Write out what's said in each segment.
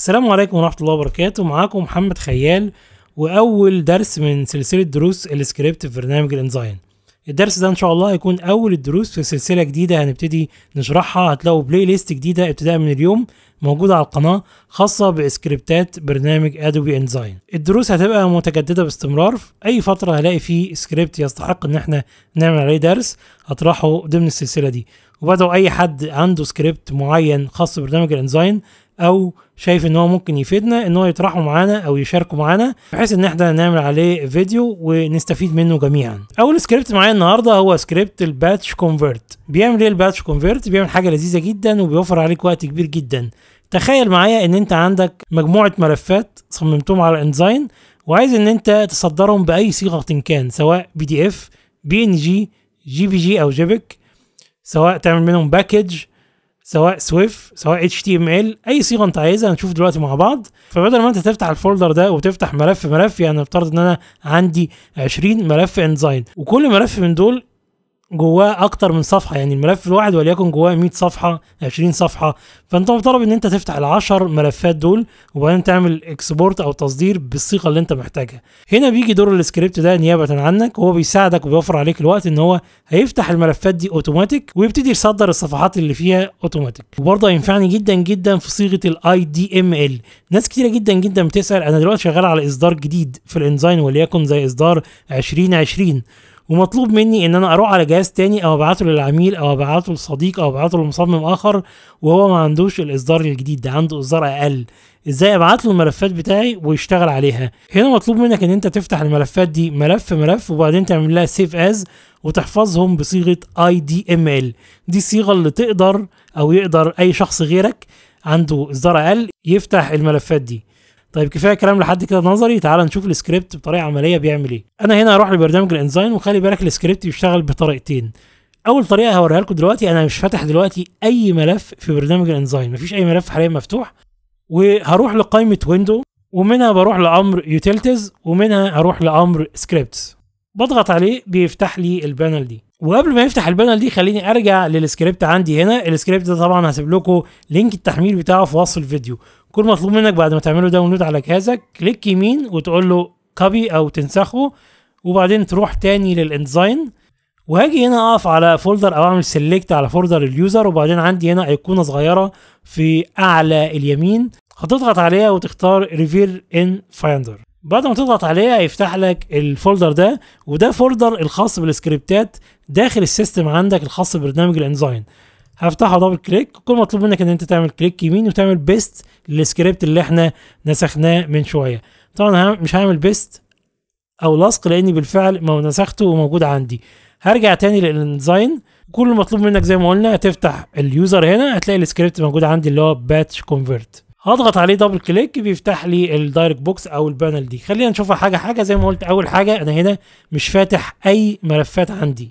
السلام عليكم ورحمة الله وبركاته معاكم محمد خيال وأول درس من سلسلة دروس السكريبت في برنامج الانزاين الدرس ده إن شاء الله هيكون أول الدروس في سلسلة جديدة هنبتدي نشرحها هتلاقوا بلاي ليست جديدة ابتداء من اليوم موجودة على القناة خاصة بسكريبتات برنامج أدوبي انزاين الدروس هتبقى متجددة باستمرار في أي فترة هلاقي فيه سكريبت يستحق إن احنا نعمل عليه درس هطرحه ضمن السلسلة دي وبدعو أي حد عنده سكريبت معين خاص ببرنامج الانزاين او شايف ان هو ممكن يفيدنا ان هو يطرحه معانا او يشاركه معانا بحيث ان احنا نعمل عليه فيديو ونستفيد منه جميعا اول سكريبت معايا النهارده هو سكريبت الباتش كونفرت بيعمل ايه الباتش كونفرت بيعمل حاجه لذيذه جدا وبيوفر عليك وقت كبير جدا تخيل معايا ان انت عندك مجموعه ملفات صممتهم على انزاين وعايز ان انت تصدرهم باي صيغه كان سواء بي دي اف بي ان جي جي بي جي او جيبك e سواء تعمل منهم باكج سواء سويف سواء اتش تي ام ال اي صيغه انت عايزها هنشوف دلوقتي مع بعض فبدل ما انت تفتح الفولدر ده وتفتح ملف ملف يعني نفترض ان انا عندي 20 ملف انزاين وكل ملف من دول جواه اكتر من صفحه يعني الملف الواحد وليكن جواه 100 صفحه 20 صفحه فانت مطالب ان انت تفتح ال10 ملفات دول وبعدين تعمل اكسبورت او تصدير بالصيغه اللي انت محتاجها هنا بيجي دور السكريبت ده نيابه عنك وهو بيساعدك وبيوفر عليك الوقت ان هو هيفتح الملفات دي اوتوماتيك ويبتدي يصدر الصفحات اللي فيها اوتوماتيك وبرضه هينفعني جدا جدا في صيغه الاي دي ام ال ناس كتيره جدا جدا بتسال انا دلوقتي شغال على اصدار جديد في الانزاين وليكن زي اصدار 2020 ومطلوب مني ان انا اروح على جهاز تاني او ابعته للعميل او ابعته لصديق او ابعته لمصمم اخر وهو ما عندوش الاصدار الجديد ده عنده اصدار اقل ازاي ابعت له الملفات بتاعي ويشتغل عليها هنا مطلوب منك ان انت تفتح الملفات دي ملف ملف وبعدين تعمل لها سيف از وتحفظهم بصيغه اي دي ام ال دي الصيغه اللي تقدر او يقدر اي شخص غيرك عنده اصدار اقل يفتح الملفات دي طيب كفايه كلام لحد كده نظري تعال نشوف السكريبت بطريقه عمليه بيعمل ايه انا هنا هروح لبرنامج الانزاين وخلي بالك السكريبت بيشتغل بطريقتين اول طريقه هوريها لكم دلوقتي انا مش فاتح دلوقتي اي ملف في برنامج الانزاين مفيش اي ملف حاليا مفتوح وهروح لقائمه ويندو ومنها بروح لامر يوتيلتيز ومنها اروح لامر سكريبتس بضغط عليه بيفتح لي البانل دي وقبل ما يفتح البانل دي خليني ارجع للسكريبت عندي هنا السكريبت ده طبعا هسيب لكم لينك التحميل بتاعه في وصف الفيديو كل مطلوب منك بعد ما تعمله داونلود على جهازك كليك يمين وتقول له كوبي او تنسخه وبعدين تروح تاني للانزاين وهاجي هنا اقف على فولدر او اعمل سيلكت على فولدر اليوزر وبعدين عندي هنا ايقونه صغيره في اعلى اليمين هتضغط عليها وتختار ريفير ان فايندر بعد ما تضغط عليه هيفتح لك الفولدر ده وده فولدر الخاص بالسكريبتات داخل السيستم عندك الخاص ببرنامج الانزاين هفتحه دبل كليك كل مطلوب منك ان انت تعمل كليك يمين وتعمل بيست للسكريبت اللي احنا نسخناه من شويه طبعا مش هعمل بيست او لصق لاني بالفعل ما نسخته وموجود عندي هرجع تاني للانزاين كل المطلوب منك زي ما قلنا هتفتح اليوزر هنا هتلاقي السكريبت موجود عندي اللي هو باتش كونفرت هضغط عليه دبل كليك بيفتح لي الدايركت بوكس او البانل دي خلينا نشوفها حاجه حاجه زي ما قلت اول حاجه انا هنا مش فاتح اي ملفات عندي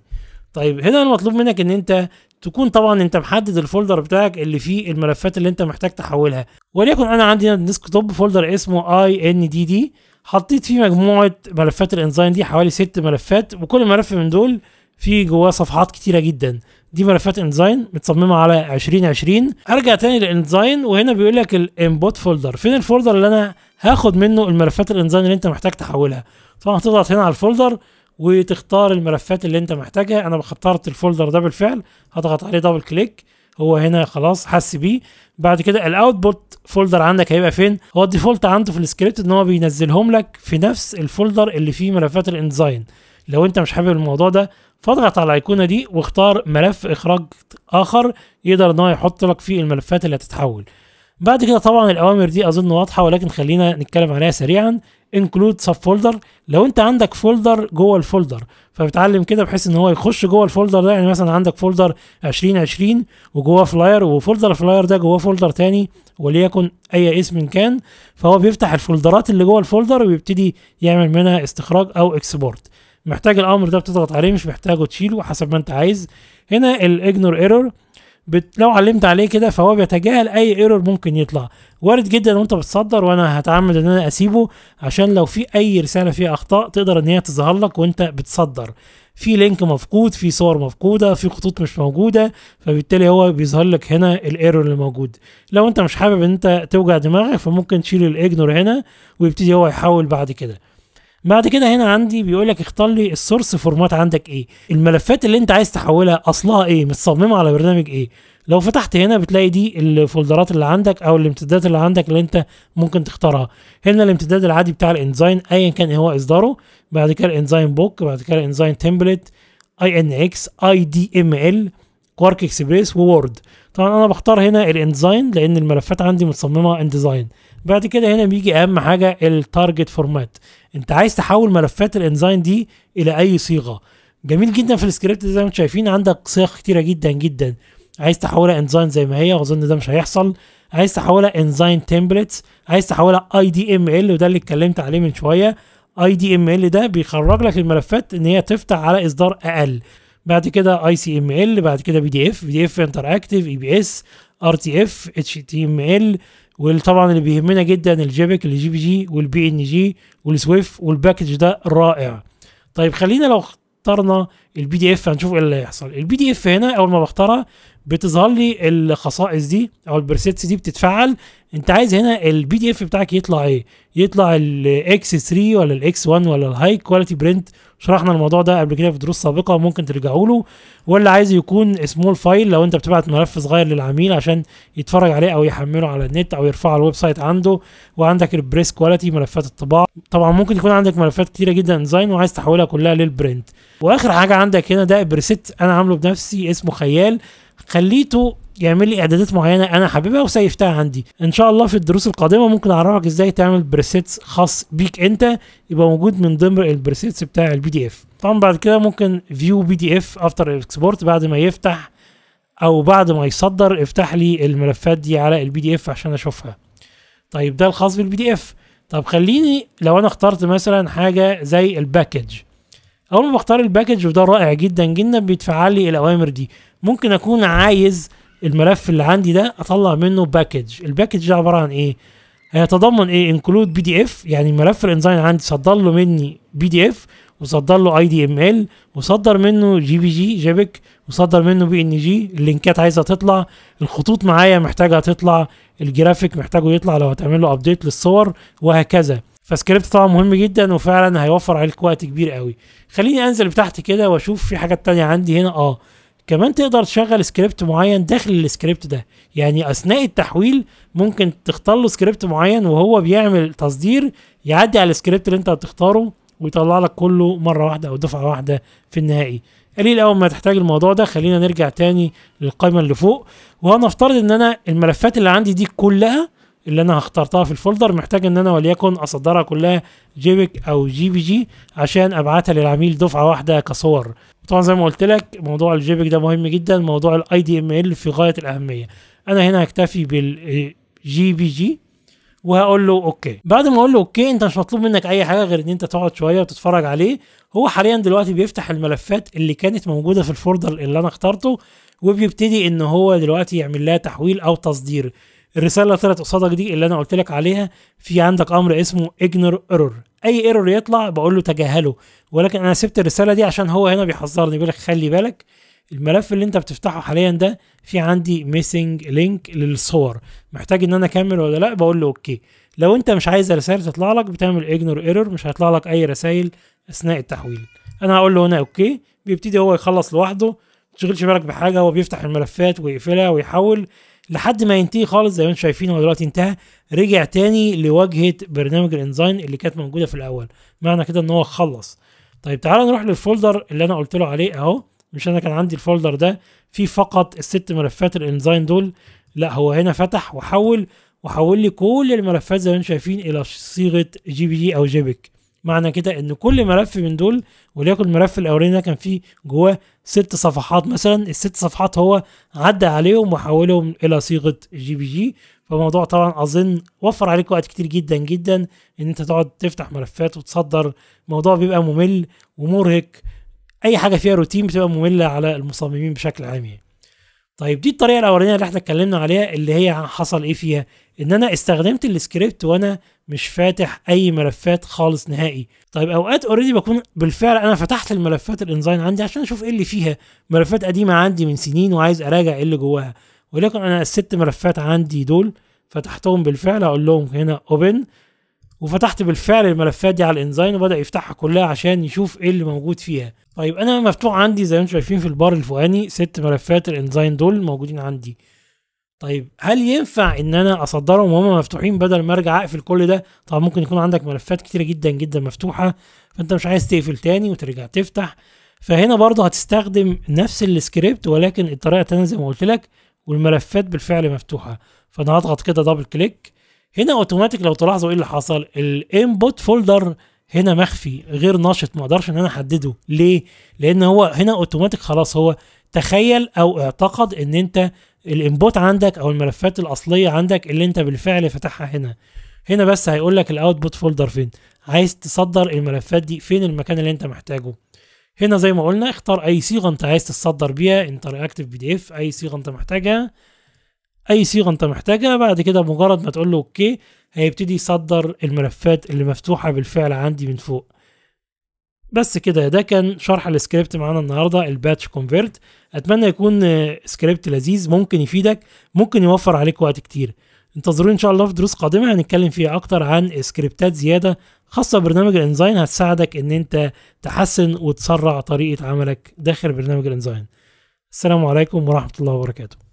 طيب هنا المطلوب منك ان انت تكون طبعا انت محدد الفولدر بتاعك اللي فيه الملفات اللي انت محتاج تحولها وليكن انا عندي هنا الديسك توب فولدر اسمه اي ان دي دي حطيت فيه مجموعه ملفات الانزاين دي حوالي ست ملفات وكل ملف من دول فيه جواه صفحات كتيره جدا دي ملفات انزاين متصممه على 2020 ارجع تاني للانزاين وهنا بيقول لك الانبوت فولدر فين الفولدر اللي انا هاخد منه الملفات الانزاين اللي انت محتاج تحولها طبعا هتضغط هنا على الفولدر وتختار الملفات اللي انت محتاجها انا اخترت الفولدر ده بالفعل هضغط عليه دبل كليك هو هنا خلاص حس بيه بعد كده الاوتبوت فولدر عندك هيبقى فين هو الديفولت عنده في السكريبت ان هو بينزلهم لك في نفس الفولدر اللي فيه ملفات الانزاين لو انت مش حابب الموضوع ده فاضغط على الايقونه دي واختار ملف اخراج اخر يقدر ان هو يحط لك فيه الملفات اللي هتتحول بعد كده طبعا الاوامر دي اظن واضحه ولكن خلينا نتكلم عليها سريعا انكلود سب فولدر لو انت عندك فولدر جوه الفولدر فبتعلم كده بحيث ان هو يخش جوه الفولدر ده يعني مثلا عندك فولدر 2020 وجواه فلاير وفولدر الفلاير ده جواه فولدر تاني وليكن اي اسم كان فهو بيفتح الفولدرات اللي جوه الفولدر ويبتدي يعمل منها استخراج او اكسبورت محتاج الامر ده بتضغط عليه مش محتاجه تشيله حسب ما انت عايز هنا الاجنور ايرور بت... لو علمت عليه كده فهو بيتجاهل اي ايرور ممكن يطلع وارد جدا وانت بتصدر وانا هتعمد ان انا اسيبه عشان لو في اي رساله فيها اخطاء تقدر ان هي تظهر لك وانت بتصدر في لينك مفقود في صور مفقوده في خطوط مش موجوده فبالتالي هو بيظهر لك هنا الايرور اللي موجود لو انت مش حابب ان انت توجع دماغك فممكن تشيل الاجنور هنا ويبتدي هو يحاول بعد كده بعد كده هنا عندي بيقول لك اختار لي السورس فورمات عندك ايه الملفات اللي انت عايز تحولها اصلها ايه متصممه على برنامج ايه لو فتحت هنا بتلاقي دي الفولدرات اللي عندك او الامتدادات اللي عندك اللي انت ممكن تختارها هنا الامتداد العادي بتاع الانزاين ايا كان هو اصداره بعد كده الانزاين بوك بعد كده الانزاين تمبلت اي ان اكس اي دي ام ال كوارك اكسبريس وورد طبعا انا بختار هنا الانزاين لان الملفات عندي متصممه انديزاين بعد كده هنا بيجي اهم حاجه التارجت فورمات انت عايز تحول ملفات الانزاين دي الى اي صيغه جميل جدا في السكريبت زي ما انتم شايفين عندك صيغ كتيره جدا جدا عايز تحولها انزاين زي ما هي واظن ده مش هيحصل عايز تحولها انزاين تمبلتس عايز تحولها اي دي ام ال وده اللي اتكلمت عليه من شويه اي دي ام ال ده بيخرج لك الملفات ان هي تفتح على اصدار اقل بعد كده اي سي ام ال بعد كده بي دي اف بي دي اف انتر اكتف اي بي اس ار تي اف اتش تي ام ال وطبعا اللي بيهمنا جدا الجيبك الجي بي جي والبي ان جي والسويف والباكج ده رائع طيب خلينا لو اخترنا البي دي اف هنشوف ايه اللي هيحصل البي دي اف هنا اول ما بختارها بتظهر لي الخصائص دي او البرسيتس دي بتتفعل انت عايز هنا البي دي اف بتاعك يطلع ايه يطلع الاكس 3 ولا الاكس 1 ولا الهاي كواليتي برنت شرحنا الموضوع ده قبل كده في دروس سابقه ممكن ترجعوا له ولا عايز يكون سمول فايل لو انت بتبعت ملف صغير للعميل عشان يتفرج عليه او يحمله على النت او يرفعه على الويب سايت عنده وعندك البريس كواليتي ملفات الطباعه طبعا ممكن يكون عندك ملفات كتيره جدا ديزاين وعايز تحولها كلها للبرنت واخر حاجه عندك هنا ده بريست انا عامله بنفسي اسمه خيال خليته يعمل لي اعدادات معينه انا حاببها وسيفتها عندي ان شاء الله في الدروس القادمه ممكن اعرفك ازاي تعمل بريسيتس خاص بيك انت يبقى موجود من ضمن البريسيتس بتاع البي دي اف طبعا بعد كده ممكن فيو بي دي اف افتر اكسبورت بعد ما يفتح او بعد ما يصدر افتح لي الملفات دي على البي دي اف عشان اشوفها طيب ده الخاص بالبي دي اف طب خليني لو انا اخترت مثلا حاجه زي الباكج اول ما بختار الباكج وده رائع جدا جدا بيدفع لي الاوامر دي ممكن اكون عايز الملف اللي عندي ده اطلع منه باكج الباكج ده عباره عن ايه هيتضمن ايه انكلود بي دي اف يعني ملف الانزاين عندي صدر له مني بي دي اف وصدر له اي دي ام ال وصدر منه جي بي جي جيبك وصدر منه بي ان جي اللينكات عايزه تطلع الخطوط معايا محتاجه تطلع الجرافيك محتاجه يطلع لو هتعمل له ابديت للصور وهكذا فسكريبت طبعا مهم جدا وفعلا هيوفر عليك وقت كبير قوي خليني انزل بتحت كده واشوف في حاجات تانية عندي هنا اه كمان تقدر تشغل سكريبت معين داخل السكريبت ده يعني اثناء التحويل ممكن تختار له سكريبت معين وهو بيعمل تصدير يعدي على السكريبت اللي انت هتختاره ويطلع لك كله مره واحده او دفعه واحده في النهائي قليل اول ما تحتاج الموضوع ده خلينا نرجع تاني للقائمه اللي فوق وهنفترض ان انا الملفات اللي عندي دي كلها اللي انا اخترتها في الفولدر محتاج ان انا وليكن اصدرها كلها جيبك او جي بي جي عشان ابعتها للعميل دفعه واحده كصور طبعا زي ما قلت لك موضوع الجيبك ده مهم جدا موضوع الاي دي ام ال في غايه الاهميه انا هنا هكتفي بالجي بي جي وهقول له اوكي بعد ما اقول له اوكي انت مش مطلوب منك اي حاجه غير ان انت تقعد شويه وتتفرج عليه هو حاليا دلوقتي بيفتح الملفات اللي كانت موجوده في الفولدر اللي انا اخترته وبيبتدي ان هو دلوقتي يعمل لها تحويل او تصدير الرساله اللي طلعت قصادك دي اللي انا قلت لك عليها في عندك امر اسمه اجنور ايرور اي ايرور يطلع بقول له تجاهله ولكن انا سبت الرساله دي عشان هو هنا بيحذرني بيقول لك خلي بالك الملف اللي انت بتفتحه حاليا ده في عندي ميسنج لينك للصور محتاج ان انا اكمل ولا لا بقول له اوكي لو انت مش عايز الرسائل تطلع لك بتعمل اجنور ايرور مش هيطلع لك اي رسائل اثناء التحويل انا هقول له هنا اوكي بيبتدي هو يخلص لوحده ما تشغلش بالك بحاجه هو بيفتح الملفات ويقفلها ويحول لحد ما ينتهي خالص زي ما انتم شايفين هو دلوقتي انتهى رجع تاني لواجهه برنامج الانزاين اللي كانت موجوده في الاول معنى كده ان هو خلص طيب تعالى نروح للفولدر اللي انا قلت له عليه اهو مش انا كان عندي الفولدر ده فيه فقط الست ملفات الانزاين دول لا هو هنا فتح وحول وحول لي كل الملفات زي ما انتم شايفين الى صيغه جي بي جي او جيبك معنى كده ان كل ملف من دول وليكن الملف الاولاني ده كان فيه جواه ست صفحات مثلا الست صفحات هو عدى عليهم وحولهم الى صيغه جي بي جي فالموضوع طبعا اظن وفر عليك وقت كتير جدا جدا ان انت تقعد تفتح ملفات وتصدر الموضوع بيبقى ممل ومرهق اي حاجه فيها روتين بتبقى ممله على المصممين بشكل عام يعني طيب دي الطريقه الاولانيه اللي احنا اتكلمنا عليها اللي هي حصل ايه فيها ان انا استخدمت السكريبت وانا مش فاتح اي ملفات خالص نهائي طيب اوقات اوريدي بكون بالفعل انا فتحت الملفات الانزاين عندي عشان اشوف ايه اللي فيها ملفات قديمه عندي من سنين وعايز اراجع ايه اللي جواها ولكن انا الست ملفات عندي دول فتحتهم بالفعل اقول لهم هنا اوبن وفتحت بالفعل الملفات دي على الانزاين وبدا يفتحها كلها عشان يشوف ايه اللي موجود فيها طيب انا مفتوح عندي زي ما انتم شايفين في البار الفوقاني ست ملفات الانزاين دول موجودين عندي طيب هل ينفع ان انا اصدرهم وهم مفتوحين بدل ما ارجع اقفل كل ده طبعا ممكن يكون عندك ملفات كتيره جدا جدا مفتوحه فانت مش عايز تقفل تاني وترجع تفتح فهنا برضه هتستخدم نفس السكريبت ولكن الطريقه تانية زي ما قلت لك والملفات بالفعل مفتوحه فانا هضغط كده دبل كليك هنا اوتوماتيك لو تلاحظوا ايه اللي حصل الانبوت فولدر هنا مخفي غير نشط ما اقدرش ان انا احدده ليه لان هو هنا اوتوماتيك خلاص هو تخيل او اعتقد ان انت الانبوت عندك او الملفات الاصليه عندك اللي انت بالفعل فتحها هنا هنا بس هيقول لك الاوتبوت فولدر فين عايز تصدر الملفات دي فين المكان اللي انت محتاجه هنا زي ما قلنا اختار اي صيغه انت عايز تصدر بيها انتر اكتف بي دي اف اي صيغه انت محتاجها اي صيغه انت محتاجها بعد كده مجرد ما تقول له اوكي هيبتدي يصدر الملفات اللي مفتوحه بالفعل عندي من فوق بس كده ده كان شرح السكريبت معانا النهارده الباتش كونفيرت اتمنى يكون سكريبت لذيذ ممكن يفيدك ممكن يوفر عليك وقت كتير انتظروني ان شاء الله في دروس قادمه هنتكلم فيها اكتر عن سكريبتات زياده خاصه ببرنامج الانزاين هتساعدك ان انت تحسن وتسرع طريقه عملك داخل برنامج الانزاين السلام عليكم ورحمه الله وبركاته